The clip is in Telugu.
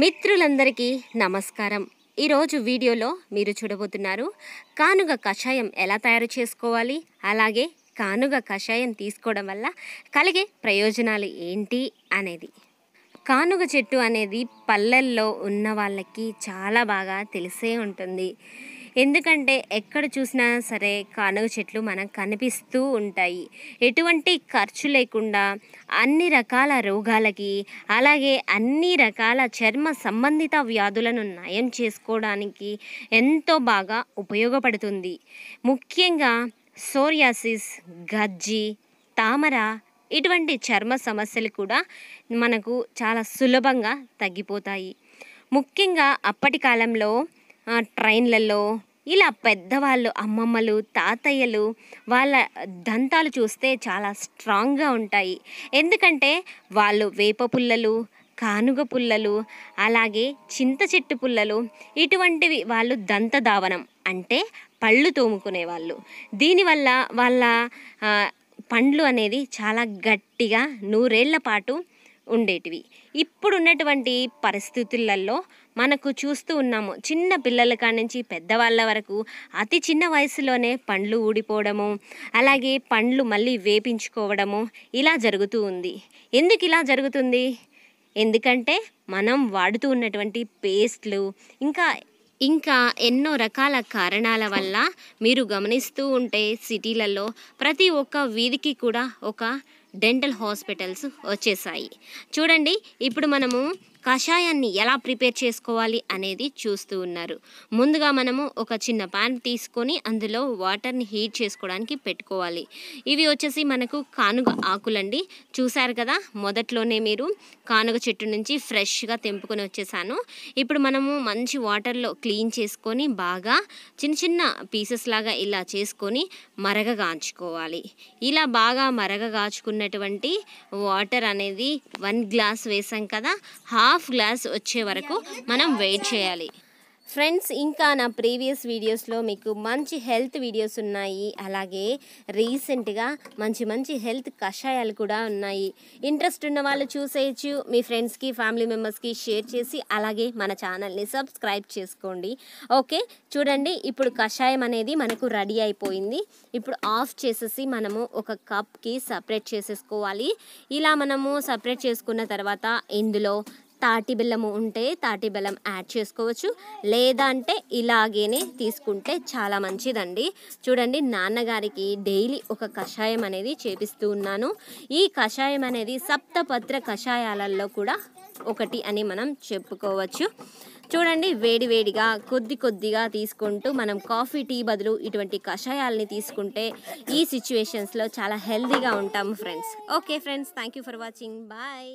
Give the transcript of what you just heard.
మిత్రులందరికీ నమస్కారం ఈరోజు వీడియోలో మీరు చూడబోతున్నారు కానుగ కషాయం ఎలా తయారు చేసుకోవాలి అలాగే కానుగ కషాయం తీసుకోవడం వల్ల కలిగే ప్రయోజనాలు ఏంటి అనేది కానుగ చెట్టు అనేది పల్లెల్లో ఉన్న వాళ్ళకి చాలా బాగా తెలిసే ఉంటుంది ఎందుకంటే ఎక్కడ చూసినా సరే కానుగ చెట్లు మనకు కనిపిస్తూ ఉంటాయి ఎటువంటి ఖర్చు లేకుండా అన్ని రకాల రోగాలకి అలాగే అన్ని రకాల చర్మ సంబంధిత వ్యాధులను నయం చేసుకోవడానికి ఎంతో బాగా ఉపయోగపడుతుంది ముఖ్యంగా సోరియాసిస్ గజ్జి తామర ఇటువంటి చర్మ సమస్యలు కూడా మనకు చాలా సులభంగా తగ్గిపోతాయి ముఖ్యంగా అప్పటి కాలంలో ట్రైన్లలో ఇలా పెద్దవాళ్ళు అమ్మమ్మలు తాతయ్యలు వాళ్ళ దంతాలు చూస్తే చాలా స్ట్రాంగ్గా ఉంటాయి ఎందుకంటే వాళ్ళు వేప పుల్లలు కానుగ పుల్లలు అలాగే చింత చెట్టు పుల్లలు ఇటువంటివి వాళ్ళు దంత దావనం అంటే పళ్ళు తోముకునేవాళ్ళు దీనివల్ల వాళ్ళ పండ్లు అనేది చాలా గట్టిగా నూరేళ్ల పాటు ఉండేటివి ఇప్పుడు ఉన్నటువంటి పరిస్థితులలో మనకు చూస్తూ ఉన్నాము చిన్న పిల్లల నుంచి పెద్దవాళ్ళ వరకు అతి చిన్న వయసులోనే పండ్లు ఊడిపోవడము అలాగే పండ్లు మళ్ళీ వేపించుకోవడము ఇలా జరుగుతూ ఉంది ఎందుకు ఇలా జరుగుతుంది ఎందుకంటే మనం వాడుతూ ఉన్నటువంటి పేస్ట్లు ఇంకా ఇంకా ఎన్నో రకాల కారణాల వల్ల మీరు గమనిస్తూ ఉంటే సిటీలలో ప్రతి ఒక్క వీధికి కూడా ఒక డెంటల్ హాస్పిటల్స్ వచ్చేసాయి చూడండి ఇప్పుడు మనము కషాయాన్ని ఎలా ప్రిపేర్ చేసుకోవాలి అనేది చూస్తూ ఉన్నారు ముందుగా మనము ఒక చిన్న ప్యాన్ తీసుకొని అందులో వాటర్ని హీట్ చేసుకోవడానికి పెట్టుకోవాలి ఇవి వచ్చేసి మనకు కానుగ ఆకులండి చూశారు కదా మొదట్లోనే మీరు కానుగ చెట్టు నుంచి ఫ్రెష్గా తెంపుకొని వచ్చేసాను ఇప్పుడు మనము మంచి వాటర్లో క్లీన్ చేసుకొని బాగా చిన్న చిన్న పీసెస్ లాగా ఇలా చేసుకొని మరగగాచుకోవాలి ఇలా బాగా మరగగాచుకున్నటువంటి వాటర్ అనేది వన్ గ్లాస్ వేసాం కదా హాఫ్ హాఫ్ గ్లాస్ వచ్చే వరకు మనం వెయిట్ చేయాలి ఫ్రెండ్స్ ఇంకా నా ప్రీవియస్ వీడియోస్లో మీకు మంచి హెల్త్ వీడియోస్ ఉన్నాయి అలాగే రీసెంట్గా మంచి మంచి హెల్త్ కషాయాలు కూడా ఉన్నాయి ఇంట్రెస్ట్ ఉన్న వాళ్ళు చూసేయచ్చు మీ ఫ్రెండ్స్కి ఫ్యామిలీ మెంబర్స్కి షేర్ చేసి అలాగే మన ఛానల్ని సబ్స్క్రైబ్ చేసుకోండి ఓకే చూడండి ఇప్పుడు కషాయం అనేది మనకు రెడీ అయిపోయింది ఇప్పుడు ఆఫ్ చేసేసి మనము ఒక కప్కి సపరేట్ చేసేసుకోవాలి ఇలా మనము సపరేట్ చేసుకున్న తర్వాత ఇందులో తాటి బెల్లము ఉంటే తాటి బెల్లం యాడ్ చేసుకోవచ్చు లేదంటే ఇలాగేనే తీసుకుంటే చాలా మంచిదండి చూడండి నాన్నగారికి డైలీ ఒక కషాయం అనేది చేపిస్తూ ఉన్నాను ఈ కషాయం అనేది సప్తపత్ర కషాయాలలో కూడా ఒకటి అని మనం చెప్పుకోవచ్చు చూడండి వేడివేడిగా కొద్ది కొద్దిగా తీసుకుంటూ మనం కాఫీ టీ బదులు ఇటువంటి కషాయాలని తీసుకుంటే ఈ సిచ్యువేషన్స్లో చాలా హెల్తీగా ఉంటాము friends okay friends thank for watching bye